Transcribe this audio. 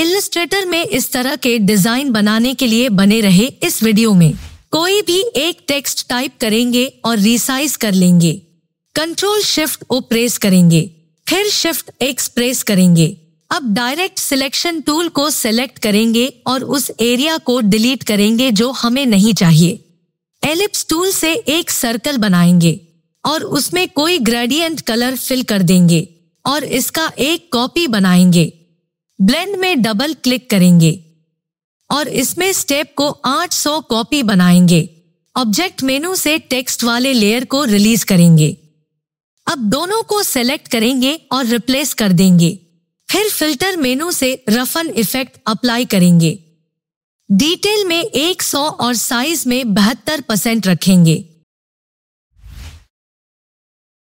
Illustrator में इस तरह के डिजाइन बनाने के लिए बने रहे इस वीडियो में कोई भी एक टेक्स्ट टाइप करेंगे और रिसाइज कर लेंगे कंट्रोल शिफ्ट ओ प्रेस करेंगे फिर शिफ्ट एक्स प्रेस करेंगे अब डायरेक्ट सिलेक्शन टूल को सिलेक्ट करेंगे और उस एरिया को डिलीट करेंगे जो हमें नहीं चाहिए एलिप्स टूल से एक सर्कल बनाएंगे और उसमें कोई ग्रेडियंट कलर फिल कर देंगे और इसका एक कॉपी बनाएंगे ब्लेंड में डबल क्लिक करेंगे और इसमें स्टेप को 800 कॉपी बनाएंगे ऑब्जेक्ट मेनू से टेक्स्ट वाले लेयर को रिलीज करेंगे अब दोनों को सेलेक्ट करेंगे और रिप्लेस कर देंगे फिर फिल्टर मेनू से रफन इफेक्ट अप्लाई करेंगे डिटेल में 100 और साइज में बहत्तर परसेंट रखेंगे